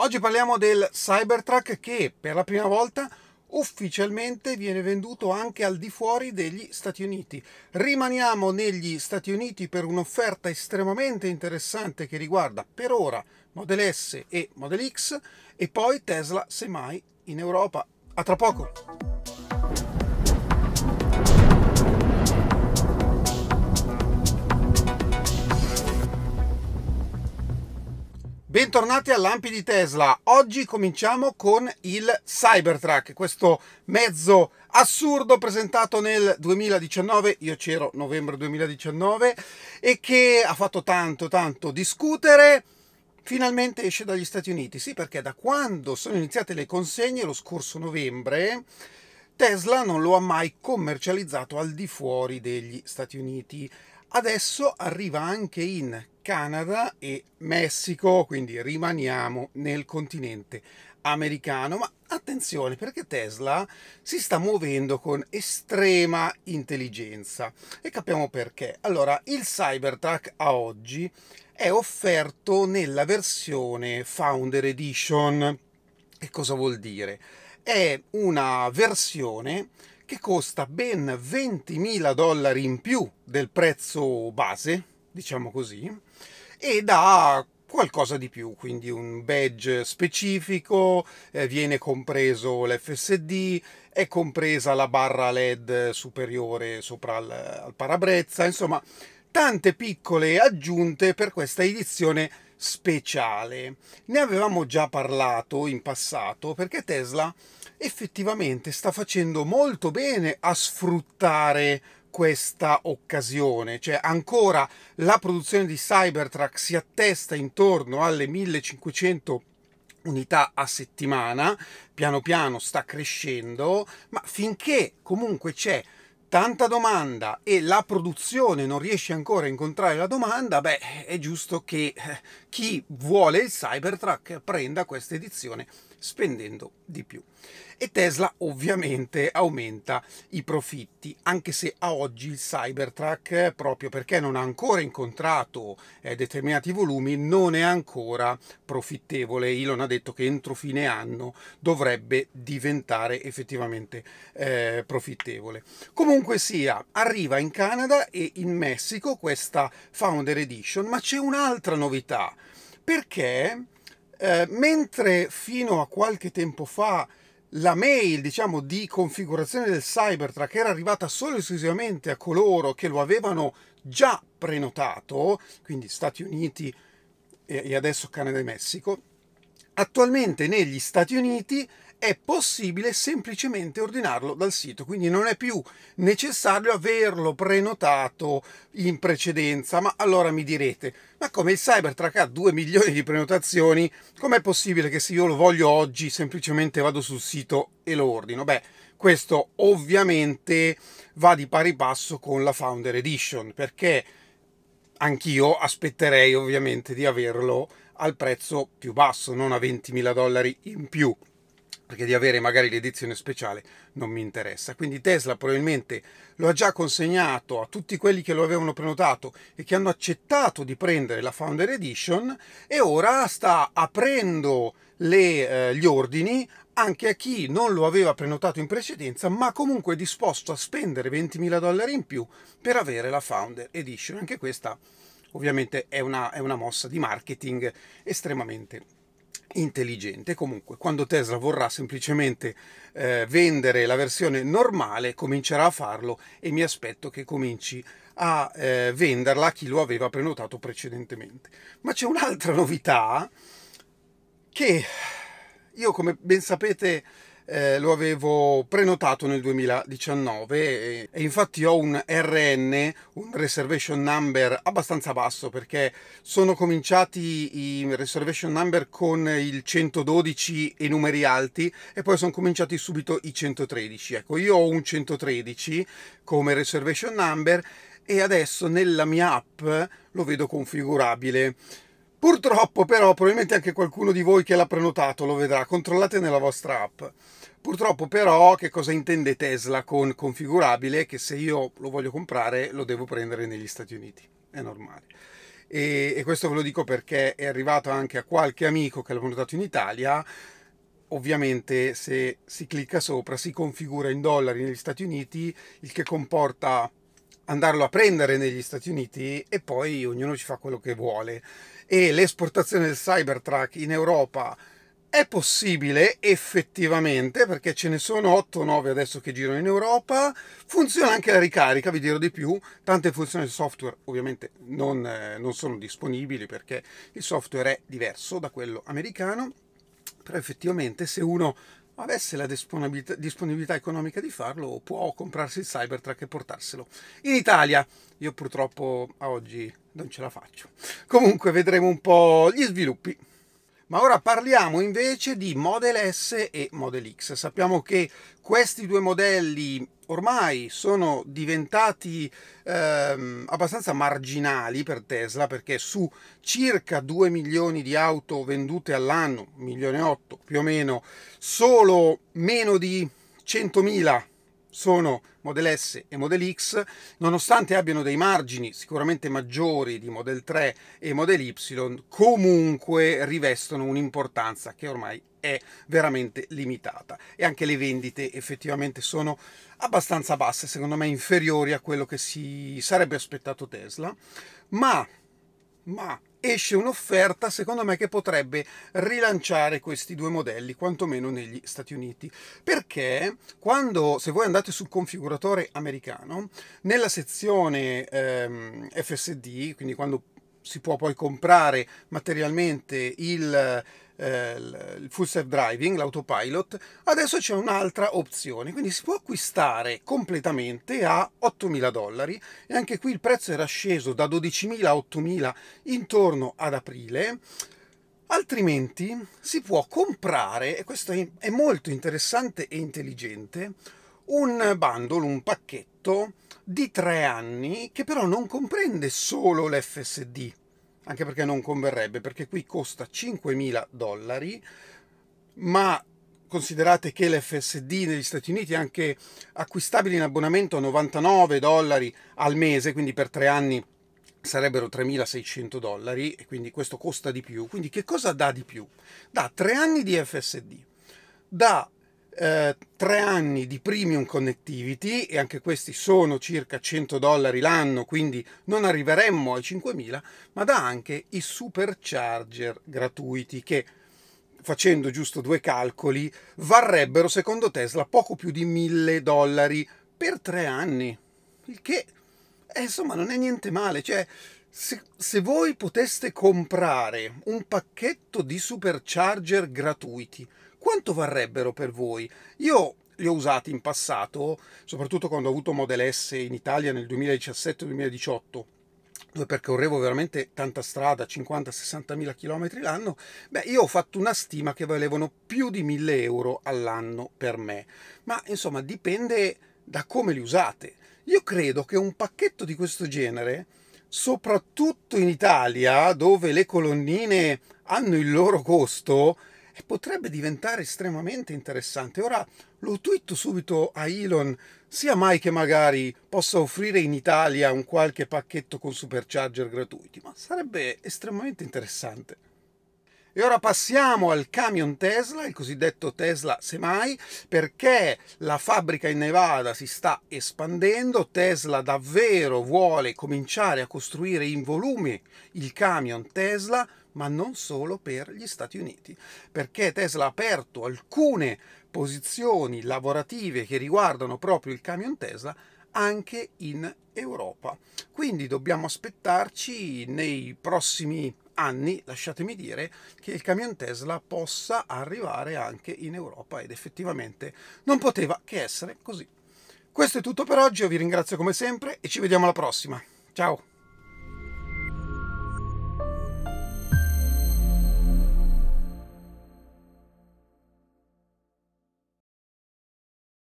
Oggi parliamo del Cybertruck che per la prima volta ufficialmente viene venduto anche al di fuori degli Stati Uniti. Rimaniamo negli Stati Uniti per un'offerta estremamente interessante che riguarda per ora Model S e Model X e poi Tesla semmai in Europa. A tra poco! Bentornati all'Ampi di Tesla. Oggi cominciamo con il Cybertruck, questo mezzo assurdo presentato nel 2019, io c'ero novembre 2019, e che ha fatto tanto tanto discutere. Finalmente esce dagli Stati Uniti, sì perché da quando sono iniziate le consegne lo scorso novembre Tesla non lo ha mai commercializzato al di fuori degli Stati Uniti. Adesso arriva anche in Canada e Messico, quindi rimaniamo nel continente americano. Ma attenzione perché Tesla si sta muovendo con estrema intelligenza e capiamo perché. Allora, il Cybertruck a oggi è offerto nella versione Founder Edition. Che cosa vuol dire? È una versione che costa ben 20.000 dollari in più del prezzo base diciamo così, e da qualcosa di più, quindi un badge specifico, eh, viene compreso l'FSD, è compresa la barra LED superiore sopra al, al parabrezza, insomma tante piccole aggiunte per questa edizione speciale. Ne avevamo già parlato in passato perché Tesla effettivamente sta facendo molto bene a sfruttare questa occasione, cioè ancora la produzione di Cybertruck si attesta intorno alle 1500 unità a settimana, piano piano sta crescendo, ma finché comunque c'è tanta domanda e la produzione non riesce ancora a incontrare la domanda, beh, è giusto che eh, chi vuole il Cybertruck prenda questa edizione spendendo di più. E Tesla ovviamente aumenta i profitti, anche se a oggi il Cybertruck, proprio perché non ha ancora incontrato eh, determinati volumi, non è ancora profittevole. Elon ha detto che entro fine anno dovrebbe diventare effettivamente eh, profittevole. Comunque sia, arriva in Canada e in Messico questa Founder Edition, ma c'è un'altra novità, perché eh, mentre fino a qualche tempo fa la mail diciamo, di configurazione del Cybertruck era arrivata solo e esclusivamente a coloro che lo avevano già prenotato, quindi Stati Uniti e adesso Canada e Messico, Attualmente negli Stati Uniti è possibile semplicemente ordinarlo dal sito, quindi non è più necessario averlo prenotato in precedenza. Ma allora mi direte, ma come il Cybertruck ha 2 milioni di prenotazioni, com'è possibile che se io lo voglio oggi semplicemente vado sul sito e lo ordino? Beh, questo ovviamente va di pari passo con la Founder Edition, perché anch'io aspetterei ovviamente di averlo al prezzo più basso, non a 20.000 dollari in più perché di avere magari l'edizione speciale non mi interessa. Quindi Tesla probabilmente lo ha già consegnato a tutti quelli che lo avevano prenotato e che hanno accettato di prendere la Founder Edition e ora sta aprendo le, eh, gli ordini anche a chi non lo aveva prenotato in precedenza, ma comunque è disposto a spendere 20.000 dollari in più per avere la Founder Edition. Anche questa Ovviamente è una, è una mossa di marketing estremamente intelligente. Comunque, quando Tesla vorrà semplicemente eh, vendere la versione normale, comincerà a farlo e mi aspetto che cominci a eh, venderla a chi lo aveva prenotato precedentemente. Ma c'è un'altra novità che io, come ben sapete, eh, lo avevo prenotato nel 2019 e, e, infatti ho un RN, un reservation number abbastanza basso perché sono cominciati i reservation number con il 112 e numeri alti e poi sono cominciati subito i 113. Ecco, io ho un 113 come reservation number e adesso nella mia app lo vedo configurabile Purtroppo però, probabilmente anche qualcuno di voi che l'ha prenotato lo vedrà, controllate nella vostra app. Purtroppo però che cosa intende Tesla con configurabile? Che se io lo voglio comprare lo devo prendere negli Stati Uniti, è normale. E, e questo ve lo dico perché è arrivato anche a qualche amico che l'ha prenotato in Italia. Ovviamente se si clicca sopra si configura in dollari negli Stati Uniti, il che comporta andarlo a prendere negli Stati Uniti e poi ognuno ci fa quello che vuole. E l'esportazione del Cybertruck in Europa è possibile effettivamente perché ce ne sono 8 9 adesso che girano in Europa. Funziona anche la ricarica, vi dirò di più. Tante funzioni del software ovviamente non, eh, non sono disponibili perché il software è diverso da quello americano. Però effettivamente se uno avesse la disponibilità, disponibilità economica di farlo, può comprarsi il Cybertruck e portarselo. In Italia, io purtroppo a oggi non ce la faccio. Comunque vedremo un po' gli sviluppi. Ma ora parliamo invece di Model S e Model X. Sappiamo che questi due modelli ormai sono diventati ehm, abbastanza marginali per Tesla perché su circa 2 milioni di auto vendute all'anno, 1 milione 8 più o meno, solo meno di 100.000 sono Model S e Model X, nonostante abbiano dei margini sicuramente maggiori di Model 3 e Model Y, comunque rivestono un'importanza che ormai è veramente limitata e anche le vendite effettivamente sono abbastanza basse, secondo me inferiori a quello che si sarebbe aspettato Tesla, ma, ma esce un'offerta secondo me che potrebbe rilanciare questi due modelli quantomeno negli Stati Uniti perché quando se voi andate sul configuratore americano nella sezione ehm, FSD quindi quando si può poi comprare materialmente il, eh, il full self driving, l'autopilot, adesso c'è un'altra opzione, quindi si può acquistare completamente a 8.000 dollari e anche qui il prezzo era sceso da 12.000 a 8.000 intorno ad aprile. Altrimenti si può comprare, e questo è molto interessante e intelligente, un bundle, un pacchetto contratto di tre anni che però non comprende solo l'FSD, anche perché non converrebbe, perché qui costa 5.000 dollari, ma considerate che l'FSD negli Stati Uniti è anche acquistabile in abbonamento a 99 dollari al mese, quindi per tre anni sarebbero 3.600 dollari e quindi questo costa di più. Quindi che cosa dà di più? Dà tre anni di FSD, dà eh, tre anni di premium connectivity e anche questi sono circa 100 dollari l'anno, quindi non arriveremmo ai 5.000, ma dà anche i supercharger gratuiti che facendo giusto due calcoli varrebbero secondo Tesla poco più di 1.000 dollari per tre anni, il che eh, insomma non è niente male, cioè se, se voi poteste comprare un pacchetto di supercharger gratuiti quanto varrebbero per voi? Io li ho usati in passato, soprattutto quando ho avuto Model S in Italia nel 2017-2018 dove percorrevo veramente tanta strada, 50-60 mila chilometri l'anno, beh, io ho fatto una stima che valevano più di 1000 euro all'anno per me. Ma insomma, dipende da come li usate. Io credo che un pacchetto di questo genere, soprattutto in Italia, dove le colonnine hanno il loro costo, e potrebbe diventare estremamente interessante. Ora lo twitto subito a Elon, sia mai che magari possa offrire in Italia un qualche pacchetto con supercharger gratuiti, ma sarebbe estremamente interessante. E ora passiamo al camion Tesla, il cosiddetto Tesla Semai, perché la fabbrica in Nevada si sta espandendo, Tesla davvero vuole cominciare a costruire in volumi il camion Tesla, ma non solo per gli Stati Uniti, perché Tesla ha aperto alcune posizioni lavorative che riguardano proprio il camion Tesla anche in Europa. Quindi dobbiamo aspettarci nei prossimi anni, lasciatemi dire, che il camion Tesla possa arrivare anche in Europa ed effettivamente non poteva che essere così. Questo è tutto per oggi, io vi ringrazio come sempre e ci vediamo alla prossima. Ciao!